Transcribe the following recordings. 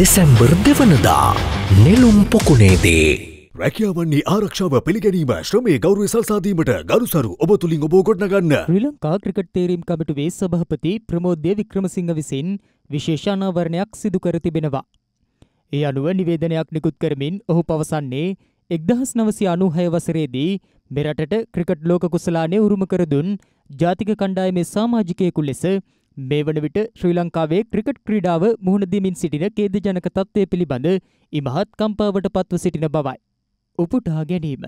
දෙසැම්බර් දෙවනදා නෙළුම් පොකුණේදේ. රැකියාවන්නේ ආරක්ෂාව පිළිගැනීම ශ්‍රමය ගෞරව සල්සාදීමට ගරුසරු ඔබ තුළින් ඔබ ගොඩනගන්න ශ්‍රී ලංකා ක්‍රිකට් තේරීම් කමිටුවේ සභහපති ප්‍රමෝද්‍ය වික්‍රමසිංහ විසින් විශේෂානාවරණයක් සිදු කර තිබෙනවා. ඒ අනුව නිවේදනයක් නිකුත් කරමින් ඔහු පවසන්නේ එක්දහස් නවසි අනු හයවසරේදී මෙරටට ක්‍රිකට් ලෝක කුසලානය උරුම කරදුන් ජාතික කණ්ඩායමේ සාමාජිකයකු ලෙස මේ වන විට ශ්‍රී ලංකාවේ ක්‍රිකට් ක්‍රීඩාව මුහුණදීමින් සිටින කේදජනක තත්ත්වය පිළිබඳ ඉමහත් කම්පාවට පත්ව සිටින බවයි. උපුටා ගැනීම.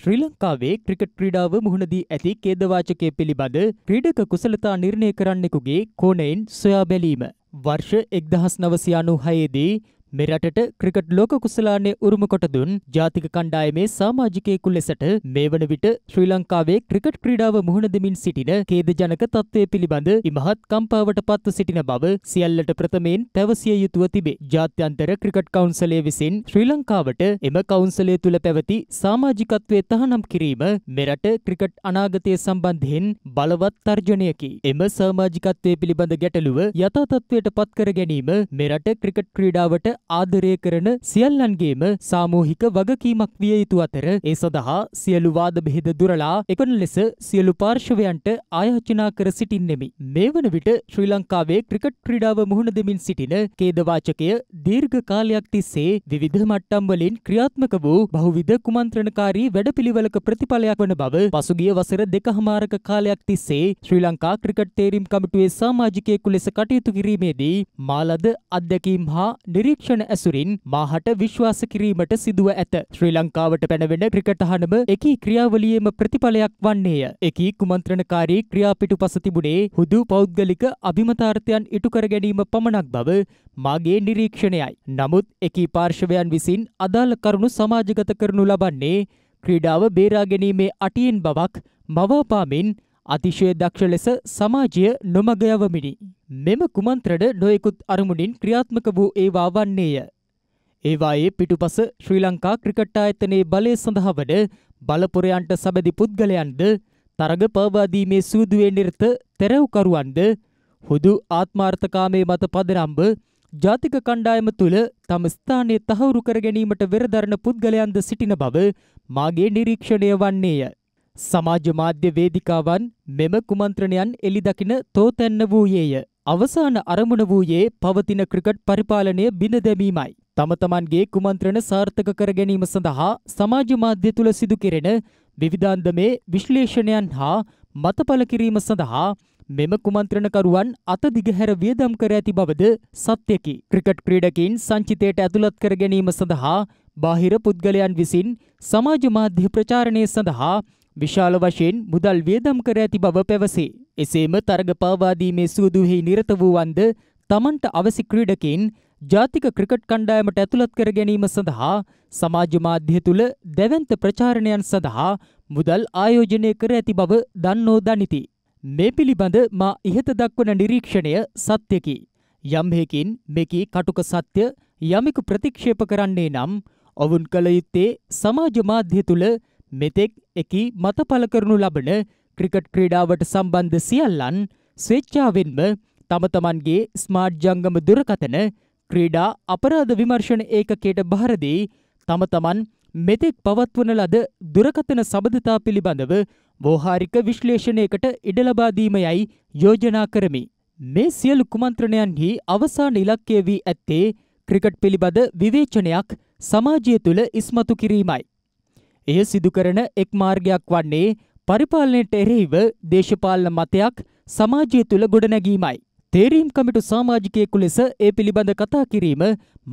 ශ්‍රී ලංකාවේ ක්‍රිකට් ක්‍රීඩාව මුහුණදී ඇති කේදවාචකය පිළිබඳ ක්‍රීඩක කුසලතා නිර්ණය කරන්නෙකුගේ කෝණයෙන් සොයා බැලීම. වර්ෂ එක්දහස් නවසියානු හයේදී මෙරටට ක්‍රිකට් ලෝක කුසලානය උරුම කොට දුන් ජාතික කණ්ඩායමේ සමාජිකයෙකු ලෙසට මේ වන විට ශ්‍රී ලංකාවේ ක්‍රිකට් ක්‍රීඩාව මුහුණ දෙමින් සිටින ඛේදජනක තත්ත්වය පිළිබඳ ඉමහත් කම්පාවට පත්ව සිටින බව සියල්ලට ප්‍රථමයෙන් පැවසිය යුතුව තිබේ. ජාත්‍යන්තර ක්‍රිකට් කවුන්සලය විසින් ශ්‍රී ලංකාවට එම කවුන්සලය තුල පැවති සමාජිකත්වයේ තහනම් කිරීම මෙරට ක්‍රිකට් අනාගතය සම්බන්ධයෙන් බලවත් තර්ජනයකි. එම සමාජිකත්වයේ පිළිබඳ ගැටලුව යථා තත්ත්වයට පත් කර ගැනීම මෙරට ක්‍රිකට් ක්‍රීඩාවට ආදරය කරන සියල්ලන්ගේම සාමූහික වගකීමක් විය යුතු අතර ඒ සඳහා සියලු වාද බෙහෙද දුරලා එකන ලෙස සියලු පාර්ශවයන්ට ආයෝජනා කර සිටින්නෙමි. මේ වන විට ශ්‍රී ලංකාවේ ක්‍රිකට් ක්‍රීඩාව මුහුණ දෙමින් සිටින ඛේදවාචකය දීර්ඝ කාලයක් තිස්සේ විවිධ මට්ටම් වලින් ක්‍රියාත්මක වූ බහුවිධ කුමන්ත්‍රණකාරී වැඩපිළිවෙලක ප්‍රතිඵලයක් වන බව පසුගිය වසර දෙකහමාරක කාලයක් තිස්සේ ශ්‍රී ලංකා ක්‍රිකට් තේරීම් කමිටුවේ සමාජිකයෙකු ලෙස කටයුතු කිරීමේදී මාලද අත්දැකීම් හා නිරීක්ෂ තාක්ෂණ ඇසුරින් මාහට විශ්වාස කිරීමට සිදුව ඇත. ශ්‍රී ලංකාවට පැනවෙන ක්‍රිකට් අහනම එකී ක්‍රියාවලියේම ප්‍රතිඵලයක් වන්නේය. එකී කුමන්ත්‍රණකාරී ක්‍රියාපිටු පස තිබුණේ හුදු පෞද්ගලික අභිමතාර්ථයන් ඉටු කර ගැනීම පමණක් බව මාගේ නිරීක්ෂණයයි. නමුත් එකී පාර්ශවයන් විසින් අදාළ කරුණු සමාජගත කරනු ලබන්නේ ක්‍රීඩාව බේරා ගැනීමේ අටියෙන් බවක් මවාපාමින් අතිශය දක්ෂ ලෙස සමාජය නොමග යවමිනි. මෙම කුමන්ත්‍රණ නොයෙකුත් අරමුණින් ක්‍රියාත්මක වූ ඒවා වන්නේය. ඒවායේ පිටුපස ශ්‍රී ලංකා ක්‍රිකට් ආයතනයේ බලය සඳහා වන බලපොරයන්ට සබැදි පුද්ගලයන්ද තරග පවවාදීමේ සූදුවේ නිරත තෙරව්කරුවන්ද හුදු ආත්මාර්ථකාමයේ මත පදනම්බ ජාතික කණ්ඩායම තුළ තම ස්ථානය තහවුරු කර ගැනීමට වෙරදරන පුද්ගලයන්ද සිටින බව මාගේ නිරීක්ෂණය වන්නේය. සමාජ මාධ්‍ය වේදිකාවන් මෙම කුමන්ත්‍රණයන් එලි දකින තෝතැන්න වූයේය. අවසාන අරමුණ වූයේ පවතින ක්‍රිකට් පරිපාලනය බිඳ දැමීමයි. තම තමන්ගේ කුමන්ත්‍රණ සාර්ථක කර ගැනීම සඳහා සමාජ මාධ්‍ය තුළ සිදු කෙරෙන විවිධාන්දමේ විශ්ලේෂණයන් හා මතපල කිරීම සඳහා මෙම කුමන්ත්‍රණකරුවන් අත දිගහැර වියදම් කර ඇති බවද සත්‍යකි. ක්‍රිකට් ක්‍රීඩකින් සංචිතයට ඇතුළත් කර ගැනීම සඳහා බාහිර පුද්ගලයන් විසින් සමාජ මාධ්‍ය ප්‍රචාරණය සඳහා විශාල වශයෙන් මුදල් වියදම් කර ඇති බව පැවසේ. එසේම තරග පාවාදීමේ සූදුවෙහි නිරත වූවන්ද තමන්ට අවසි ක්‍රීඩකින් ජාතික ක්‍රිකට් කණ්ඩායමට ඇතුළත් කර ගැනීම සඳහා සමාජ මාධ්‍ය තුළ දැවන්ත ප්‍රචාරණයන් සඳහා මුදල් ආයෝජනය කර ඇති බව දන්නෝ දනිති. මේ පිළිබඳ මා ඉහත දක්වන නිරීක්ෂණය සත්‍යකි. යම් හේකින් මෙකී කටුක සත්‍ය යමෙකු ප්‍රතික්ෂේප කරන්නේ නම් ඔවුන් කළ යුත්තේ සමාජ මාධ්‍ය තුළ මෙතෙක් එකී මත පල කරනු ලබන ක්‍රිකට් ක්‍රීඩාවට සම්බන්ධ සියල්ලන් ස්වේච්ඡාවෙන්ම තම තමන්ගේ ස්මාර්ට් ජංගම දුරකතන ක්‍රීඩා අපරාධ විමර්ශන ඒකකයට බහරදී තම තමන් මෙතෙක් පවත්වන ලද දුරකතන සබඳතා පිළිබඳව වෝහාරික විශ්ලේෂණයකට ඉඩ ලබා දීම යයි යෝජනා කරමි. මේ සියලු කුමන්ත්‍රණයන්හි අවසාන ඉලක්කය වී ඇත්තේ ක්‍රිකට් පිළිබඳ විවේචනයක් සමාජය තුළ ඉස්මතු කිරීමයි. එය සිදුකරන එක් මාර්ගයක් වන්නේ පරිපාලනයට එරෙහිව දේශපාලන මතයක් සමාජය තුළ ගොඩනැගීමයි. තේරීම් කමිටු සාමාජිකයෙකු ලෙස ඒ පිළිබඳ කතා කිරීම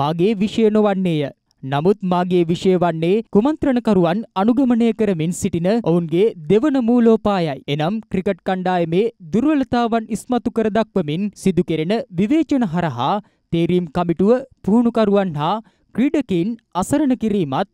මාගේ විෂය නොවන්නේය. නමුත් මාගේ විෂය වන්නේ කුමන්ත්‍රණකරුවන් අනුගමනය කරමින් සිටින ඔවුන්ගේ දෙවන මූලෝපායයි. එනම් ක්‍රිකට් කණ්ඩායමේ දුර්වලතාවන් ඉස්මතු කර දක්වමින් සිදු කෙරෙන විවේචන හරහා තේරීම් කමිටුව පුහුණුකරුවන් හා ක්‍රීඩකින් අසරණ කිරීමත්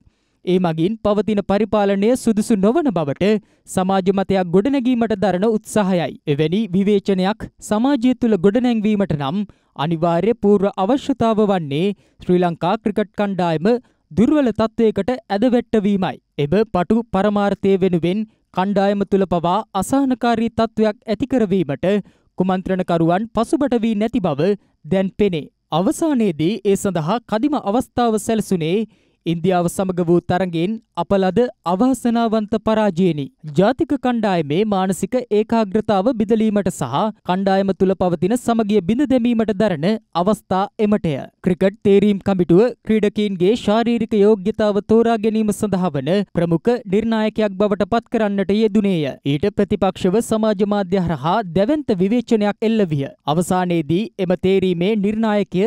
ඒ මගින් පවතින පරිපාලනය සුදුසු නොවන බවට සමාජ මතයක් ගොඩනැගීමට දරන උත්සාහයයි. එවැනි විවේචනයක් සමාජය තුළ ගොඩනැංවීමට නම් අනිවාර්ය පූර්ව අවශ්‍යතාව වන්නේ ශ්‍රී ලංකා ක්‍රිකට් කණ්ඩායම දුර්වල තත්ත්වයකට ඇදවැට්ටවීමයි. එබ පටු පරමාර්ථය වෙනුවෙන් කණ්ඩායම තුළ පවා අසාහනකාරී තත්ත්වයක් ඇතිකරවීමට කුමන්ත්‍රණකරුවන් පසුබට වී නැති බව දැන් පෙනේ. අවසානයේදී ඒ සඳහා කදිම අවස්ථාව සැලසුනේ ඉන්දියාව සමග වූ තරගෙන් අප ලද අවාසනාවන්ත පරාජයනි. ජාතික කණ්ඩායමේ මානසික ඒකාග්‍රතාව බිදලීමට සහ කණ්ඩායම තුළ පවතින සමගිය බිඳ දැමීමට දරන අවස්ථා එමටය. ක්‍රිකට් තේරීම් කමිටුව ක්‍රීඩකීන්ගේ ශාරීරික යෝග්‍යතාව තෝරා ගැනීම සඳහා වන ප්‍රමුඛ නිර්ණායකයක් බවට පත් කරන්නට යෙදුනේය. ඊට ප්‍රතිපක්ෂව සමාජ මාධ්‍ය හරහා දැවන්ත විවේචනයක් එල්ලවිය. අවසානයේදී එම තේරීමේ නිර්ණායකය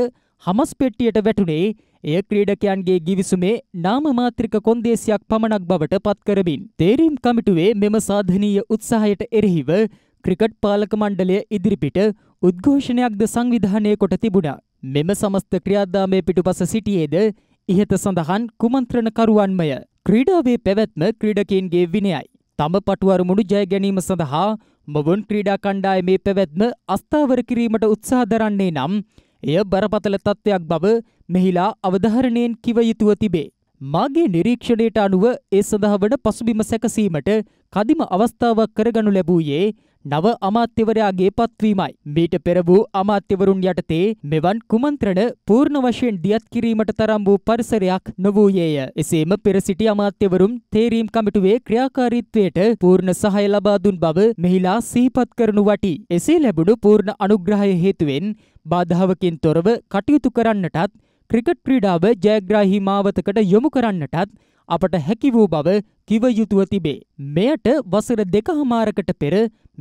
හමස් පෙට්ටියට වැටුනේ එය ක්‍රීඩකයන්ගේ ගිවිසුමේ නාමමාත්‍රික කොන්දේසියක් පමණක් බවට පත් කරමින් තේරීම් කමිටුවේ මෙම සාධනීය උත්සාහයට එරෙහිව ක්‍රිකට් පාලක මණ්ඩලය ඉදිරිපිට උද්ඝෝෂණයක්ද සංවිධානය කොට තිබුණා. මෙම සමස්ත ක්‍රියාදාමය පිටුපස සිටියේද ඉහත සඳහන් කුමන්ත්‍රණකරුවන්මය. ක්‍රීඩාවේ පැවැත්ම ක්‍රීඩකයන්ගේ විනයයි. තම පටුවරමුණු ජය ගැනීම සඳහා මොවුන් ක්‍රීඩා කණ්ඩායමේ පැවැත්ම අස්ථාවර කිරීමට උත්සාහ දරන්නේ නම් එය බරපතල තත්ත්වයක් බව මෙහිලා අවධාරණයෙන් කිව යුතුව තිබේ. මාගේ නිරීක්ෂණයට අනුව ඒ සඳහා වන පසුබිම සැකසීමට කදිම අවස්ථාවක් කරගනු ලැබූයේ නව අමාත්‍යවරයාගේ පත්වීමයි. මීට පෙර වූ අමාත්‍යවරුන් යටතේ මෙවන් කුමන්ත්‍රණ පූර්ණ වශයෙන් දියත් කිරීමට තරම් වූ පරිසරයක් නොවූයේය. එසේම පෙර සිටි අමාත්‍යවරුන් තේරීම් කමිටුවේ ක්‍රියාකාරීත්වයට පූර්ණ සහය ලබා දුන් බව මෙහිලා සිහිපත් කරනු වටී. එසේ ලැබුණු පූර්ණ අනුග්‍රහය හේතුවෙන් බාධාවකින් තොරව කටයුතු කරන්නටත් ක්‍රිකට් ක්‍රීඩාව ජයග්‍රාහි මාවතකට යොමු කරන්නටත් අපට හැකි වූ බව කිව යුතුව තිබේ. මෙයට වසර දෙකහමාරකට පෙර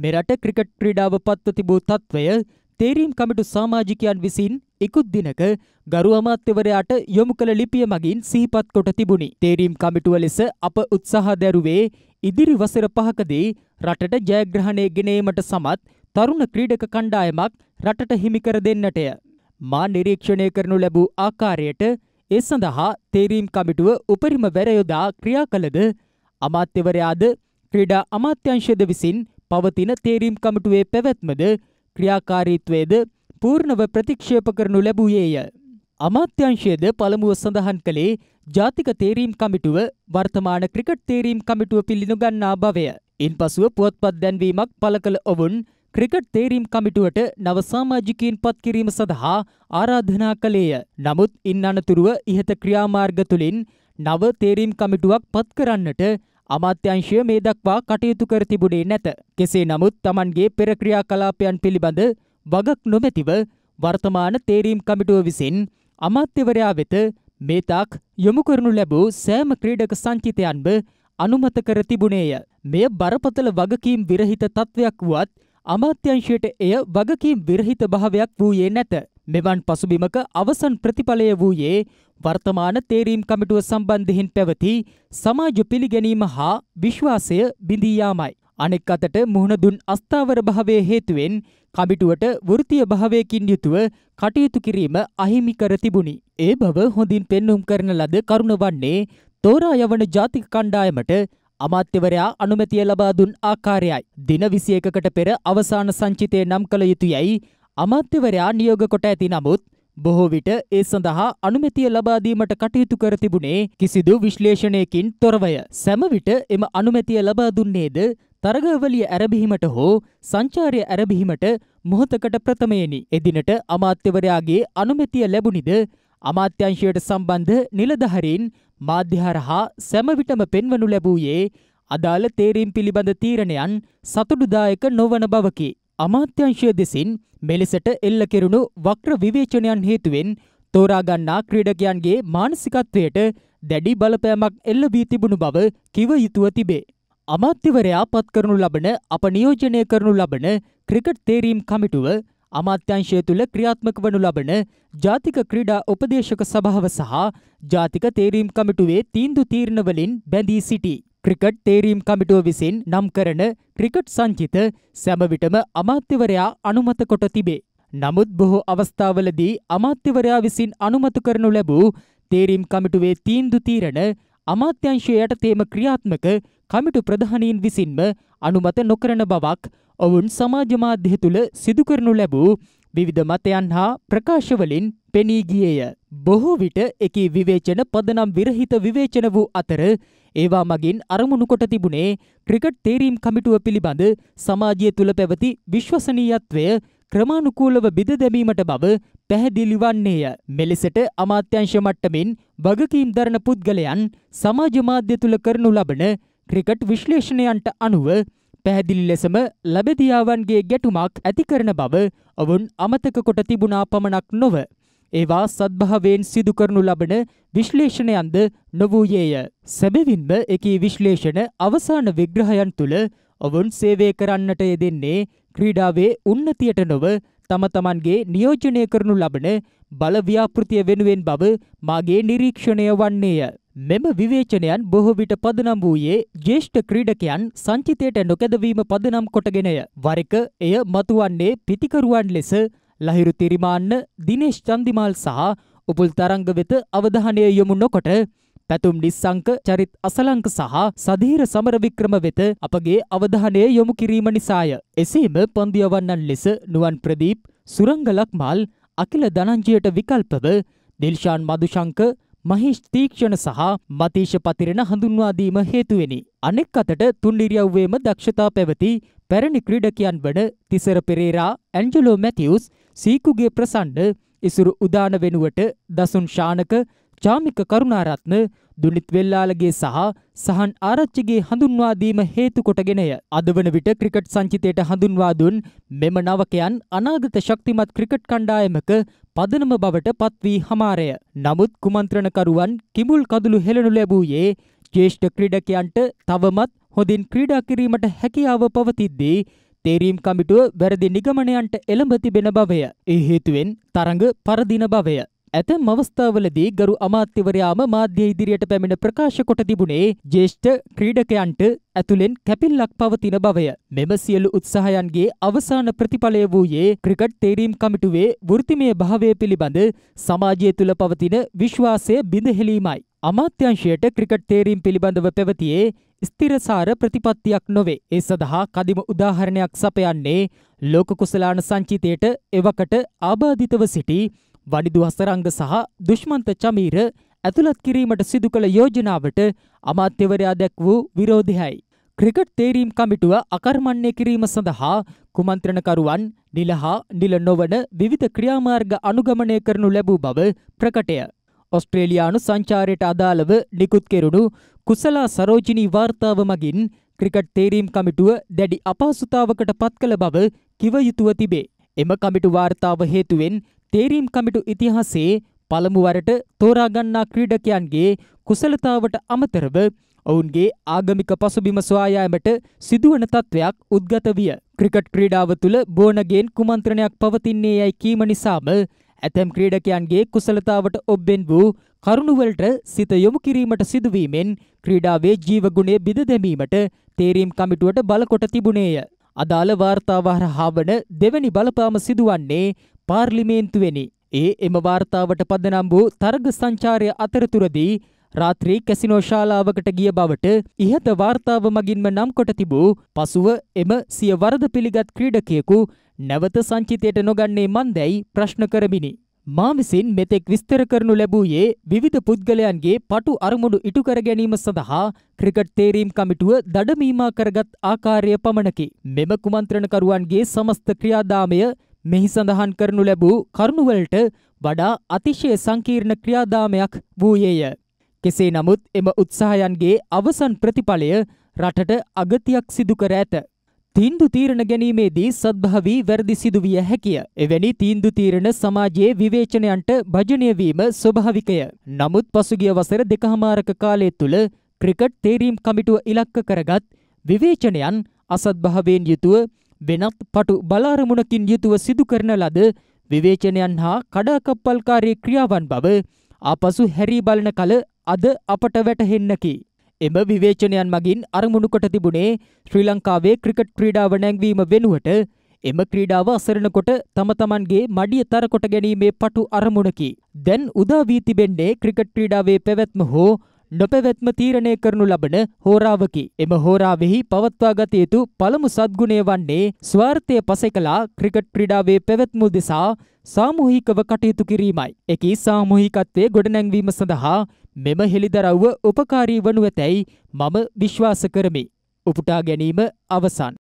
මෙරට ක්‍රිකට් ක්‍රීඩාව පත්ව තිබූ තත්ත්වය තේරීම් කමිටු සමාජිකයන් විසින් ඉකුත් දිනක ගරු අමාත්‍යවරයාට යොමු කළ ලිපිය මගින් සීපත් කොට තිබුණි. තේරීම් කමිටුව ලෙස අප උත්සාහ දැරුවේ ඉදිරි වසර පහකදී රටට ජයග්‍රහණය ගෙනීමට සමත් තරුණ ක්‍රීඩක කණ්ඩායමක් රටට හිමිකර දෙන්නටය. මා නිරීක්ෂණය කරනු ලැබූ ආකාරයට ඒ සඳහා තේරීම් කමිටුව උපරිම වැරයොදා ක්‍රියා කළද අමාත්‍යවරයාද ක්‍රීඩා අමාත්‍යංශයද විසින් පවතින තේරීම් කමිටුවේ පැවැත්මද ක්‍රියාකාරීත්වයද පූර්ණව ප්‍රතික්ෂේප කරනු ලැබුයේය. අමාත්‍යංශයේද පළමුව සඳහන් කළේ ජාතික තේරීම් කමිටුව වර්තමාන ක්‍රිකට් තේරීම් කමිටුව පිළිනුගන්නා බවය. ඉන්පසුව පුවත්පත් දැන්වීමක් පළ කළ ඔවුන් ක්‍රිකට් තේරීම් කමිටුවට නව සමාජිකයන් පත් කිරීම සඳහා ආරාධනා කළේය. නමුත් ඉන් අනතුරුව ඉහත ක්‍රියාමාර්ග තුළින් නව තේරීම් කමිටුවක් පත් කරන්නට අමාත්‍යංශය මේ දක්වා කටයුතු කර තිබුණේ නැත. කෙසේ නමුත් Tamanගේ පෙර ක්‍රියාකලාපයන් පිළිබඳ වගක් නොමැතිව වර්තමාන තේරීම් කමිටුව විසින් අමාත්‍යවරයා වෙත මේතාක් යොමු කරනු ලැබූ සෑම ක්‍රීඩක සංචිතයන්ව අනුමත කර තිබුණේය. මෙය බරපතල වගකීම් විරහිත තත්වයක් වුවත් අමාත්‍යංශයට එය වගකීම් විරහිත භාවයක් වූයේ නැත. මෙවන් පසුබිමක අවසන් ප්‍රතිඵලය වූයේ වර්තමාන තේරීම් කමිටුව සම්බන්ධයෙන් පැවති සමාජ පිළිගැනීම හා විශ්වාසය බිඳී යාමයි. අනෙක් අතට මුහුණ දුන් අස්ථාවර භාවයේ හේතුවෙන් කමිටුවට වෘත්තීය භාවයකින් යුතුව කටයුතු කිරීම අහිමි කර තිබුණි. ඒ බව හොඳින් පෙන්눔 කරන ලද කරුණ වන්නේ තෝරා යවන ජාතික කණ්ඩායමට අමාත්‍යවරයා අනුමැතිය ලබා දුන් ආකාරයයි. දින 21කට පෙර අවසාන සංචිතය නම් කළ යුතුයයි අමාත්‍යවරයා නියෝග කොට ඇති නමුත් බොහෝ විට ඒ සඳහා අනුමැතිය ලබා දීමට කටයුතු කර තිබුණේ කිසිදු විශ්ලේෂණයකින් තොරවය. සෑම විට එම අනුමැතිය ලබා දුන්නේද තරගවලිය ඇරඹීමට හෝ සංචාරය ඇරඹීමට මොහොතකට ප්‍රථමයෙනි. එදිනට අමාත්‍යවරයාගේ අනුමැතිය ලැබුණිද අමාත්‍යංශයට සම්බන්ධ නිලධහරින් මාධ්‍ය හරහා සැමවිටම පෙන්වනු ලැබූයේ අදාළ තේරීම් පිළිබඳ තීරණයන් සතුටුදායක නොවන බවකි. අමාත්‍යංශය දෙසින් මෙලෙසට එල්ල කෙරුණු වක්‍ර විවේචනයන් හේතුවෙන් තෝරාගන්නා ක්‍රීඩකයන්ගේ මානසිකත්වයට දැඩි බලපෑමක් එල්ල වී තිබුණු බව කිව යුතුව තිබේ. අමාත්‍යවරයා පත්කරනු ලබන අප නියෝජනය කරනු ලබන ක්‍රිකට් තේරීම් කමිටුව අමාත්‍යංශය තුළ ක්‍රියාත්මක වනු ලබන ජාතික ක්‍රීඩා උපදේශක සභාව සහ ජාතික තේරීම් කමිටුවේ තීන්දු තීරණවලින් බැඳී සිටී. ක්‍රිකට් තේරීම් කමිටුව විසින් නම් කරන ක්‍රිකට් සංචිත සැමවිටම අමාත්‍යවරයා අනුමත කොට තිබේ. නමුත් බොහෝ අවස්ථාවලදී අමාත්‍යවරයා විසින් අනුමතු කරනු ලැබූ තේරීම් කමිටුවේ තීන්දු තීරණ අමාත්‍යංශය යටතේම ක්‍රියාත්මක කමිටු ප්‍රධානීන් විසින්ම අනුමත නොකරන බවක් ඔවුන් සමාජ මාධ්‍ය තුළ සිදු කරනු ලැබූ විවිධ මතයන් හා ප්‍රකාශවලින් පෙනී ගියේය. බොහෝ විට එකී විවේචන පදනම් විරහිත විවේචන වූ අතර ඒවා මගින් අරමුණු කොට තිබුණේ ක්‍රිකට් තේරීම් කමිටුව පිළිබඳ සමාජය තුළ පැවති විශ්වසනීයත්වය ක්‍රමානුකූලව බිඳ දැමීමට බව පැහැදිලි වන්නේය. මෙලෙසට අමාත්‍යංශ මට්ටමින් වගකීම් දරන පුද්ගලයන් සමාජ මාධ්‍ය තුළ කරනු ලබන ක්‍රිකට් විශ්ලේෂණයන්ට අනුව පැහැදිලි ලෙසම ලබදියාවන්ගේ ගැටුමක් ඇති කරන බව ඔවුන් අමතක කොට තිබුණා පමණක් නොව ඒවා සද්භාවයෙන් සිදු කරනු ලබන විශ්ලේෂණයන්ද නොවූයේය. සැබවින්ම එකී විශ්ලේෂණ අවසාන විග්‍රහයන් තුළ ඔවුන් සේවය කරන්නට යෙදෙන්නේ ක්‍රීඩාවේ උන්නතියට නොව තම තමන්ගේ නියෝජනය කරනු ලබන බලව්‍යාපෘතිය වෙනුවෙන් බව මාගේ නිරීක්ෂණය වන්නේය. මෙම විවේචනයන් බොහෝ විට පදනම් වූයේ ජ්‍යෙෂ්ඨ ක්‍රීඩකයන් සංචිතයට නොකැදවීම පදනම් කොටගෙනය. වරික එය මතුවන්නේ පිතිකරුවන් ලෙස ලහිරු තිරිමාන්න, දිනේෂ් චන්දිමාල් සහ උපුල් තරංග වෙත අවධානය යොමු නොකොට පැතුම් නිස්සංක චරිත් අසලංක සහ සධීර සමරවික්‍රම වෙත අපගේ අවධානය යොමු කිරීම නිසාය. එසේම පන්දියවන්නන් ලෙස නුවන් ප්‍රදීප්, සුරංග ලක්මාල්, අකිල ධනංජයට විකල්පව දිල්ෂාන් මදුශංක මහිෂ්තීක්ෂණ සහ මතීශ පතිරණ හඳුන්වාදීම හේතුවෙනි. අනෙක් අතට තුන් ඉරියව්වේම දක්ෂතා පැවති පැරණි ක්‍රීඩකයන් වන තිසර පෙරේරා ඇන්ජලෝ මැතිවුස් සීකුගේ ප්‍රසන්න ඉසුරු උදාන වෙනුවට දසුන් ශානක චාමික කරුණාරත්න දුලිත් වෙල්ලාලගේ සහ සහන් ආරච්චිගේ හඳුන්වා දීම හේතු කොටගෙනය. අද වන විට ක්‍රිකට් සංචිතයට හඳුන්වා දුන් මෙම නවකයන් අනාගත ශක්තිමත් ක්‍රිකට් කණ්ඩායමක පදනම බවට පත්වී හමාරය. නමුත් කුමන්ත්‍රණකරුවන් කිඹුල් කඳුළු හෙළනු ලැබූයේ ජේෂ්ඨ ක්‍රීඩකයන්ට තවමත් හොඳින් ක්‍රීඩා කිරීමට හැකියාව පවතිද්දී තේරීම් කමිටුව වැරදි නිගමනයන්ට එළඹ තිබෙන බවය. ඒ හේතුවෙන් තරඟ පරදින බවය. ඇතැම් අවස්ථාවලදී ගරු අමාත්‍යවරයාම මාධ්‍ය ඉදිරියට පැමිණ ප්‍රකාශ කොට තිබුණේ ජේෂ්ඨ ක්‍රීඩකයන්ට ඇතුළෙන් කැපිල්ලක් පවතින බවය. මෙම සියලු උත්සාහයන්ගේ අවසාන ප්‍රතිඵලය වූයේ ක්‍රිකට් තේරීම් කමිටුවේ වෘත්තිමය භාවය පිළිබඳ සමාජය තුළ පවතින විශ්වාසය බිඳහෙලීමයි. අමාත්‍යංශයට ක්‍රිකට් තේරීම් පිළිබඳව පැවතියේ ස්ථිරසාර ප්‍රතිපත්තියක් නොවේ. ඒ සඳහා කදිම උදාහරණයක් සපයන්නේ ලෝක කුසලාන සංචිතයට එවකට ආබාධිතව සිටි වඩිදු හසරංග සහ දුෂ්මන්ත චමීර ඇතුළත් කිරීමට සිදු කළ යෝජනාවට අමාත්‍යවරයා දැක් වූ විරෝධයයි. ක්‍රිකට් තේරීම් කමිටුව අකර්මණ්‍ය කිරීම සඳහා කුමන්ත්‍රණකරුවන් නිල හා නිල නොවන විවිධ ක්‍රියාමාර්ග අනුගමනය කරනු ලැබූ බව ප්‍රකටය. ඔස්ට්‍රේලියානු සංචාරයට අදාළව නිකුත් කෙරුණු කුසලා සරෝජිනී වාර්තාව මගින් ක්‍රිකට් තේරීම් කමිටුව දැඩි අපහසුතාවකට පත් කළ බව කිව යුතුව තිබේ. එම කමිටු වාර්තාව හේතුවෙන් තේරීම් කමිටු ඉතිහාසයේ පළමුවරට තෝරාගන්නා ක්‍රීඩකයන්ගේ කුසලතාවට අමතරව ඔවුන්ගේ ආගමික පසුබිම සොයායෑමට සිදුවන තත්ත්වයක් උද්ගත විය. ක්‍රිකට් ක්‍රීඩාව තුළ බෝනගෙන් කුමන්ත්‍රණයක් පවතින්නේ යැයි කීම නිසාම ඇතැම් ක්‍රීඩකයන්ගේ කුසලතාවට ඔබ්බෙන් වූ කරුණුවලට සිත යොමු කිරීමට සිදුවීමෙන් ක්‍රීඩාවේ ජීවගුණය බිඳ දැමීමට තේරීම් කමිටුවට බලකොට තිබුණේය. අදාළ වාර්තාවහර හාවන දෙවැනි බලපාම සිදුවන්නේ පාර්ලිමේන්තුවෙනි. ඒ එම වාර්තාවට පදනම් වූ තර්ග සංචාරය අතරතුරදී රාත්‍රී කැසිනෝ ශාලාවකට ගිය බවට ඉහත වාර්තාව මගින්ම නම් කොට තිබූ පසුව එම සිය වරද පිළිගත් ක්‍රීඩකයෙකු නැවත සංචිතයට නොගන්නේ මන්දැයි ප්‍රශ්න කරමිනි. මා විසින් මෙතෙක් විස්තර කරනු ලැබූයේ විවිධ පුද්ගලයන්ගේ පටු අරමුණු ඉටු කර ගැනීම සඳහා ක්‍රිකට් තේරීම් කමිටුව දඩමීමා කරගත් ආකාරය පමණකි. මෙම කුමන්ත්‍රණකරුවන්ගේ සමස්ත ක්‍රියාදාමය මෙහි සඳහන් කරනු ලැබූ කරුණුවලට වඩා අතිශය සංකීර්ණ ක්‍රියාදාමයක් වූයේය. කෙසේ නමුත් එම උත්සාහයන්ගේ අවසන් ප්‍රතිඵලය රටට අගතියක් සිදු කර ඇත. තීන්දු තීරණ ගැනීමේදී සද්භාවී වැරදි සිදුවිය හැකිය. එවැනි තීන්දු තීරණ සමාජයේ විවේචනයන්ට භජනය වීම ස්වභාවිකය. නමුත් පසුගිය වසර දෙකහමාරක කාලය තුළ ක්‍රිකට් තේරීම් කමිටුව ඉලක්ක කරගත් විවේචනයන් අසද්භාවයෙන් යුතුව වෙනත් පටු බලාරමුණකින් යුතුව සිදු කරන ලද විවේචනයන් හා කඩාකප්පල්කාරී ක්‍රියාවන් බව ආපසු හැරී බලන කල අද අපට වැටහෙන්නකි. එම විවේචනයන් මගින් අරමුණු කොට තිබුණේ ශ්‍රී ලංකාවේ ක්‍රිකට් ක්‍රීඩාව නැංවීම වෙනුවට එම ක්‍රීඩාව අසරණ කොට තම තමන්ගේ මඩිය තර කොට ගැනීමේ පටු අරමුණකි. දැන් උදා වී තිබෙන්නේ ක්‍රිකට් ක්‍රීඩාවේ පැවැත්ම හෝ නොපැවැත්ම තීරණය කරනු ලබන හෝරාවකි. එම හෝරාවෙහි පවත්වා ගත යුතු පළමු සද්ගුණය වන්නේ ස්වාර්ථය පසෙකලා ක්‍රිකට් ක්‍රීඩාවේ පැවැත්ම දෙසා සාමූහිකව කටයුතු කිරීමයි. එකී සාමූහිකත්වයේ ගොඩනැංවීම සඳහා මෙම හෙළිදරව්ව උපකාරී වනු ඇතැයි මම විශ්වාස කරමි. උපුටා ගැනීම අවසන්.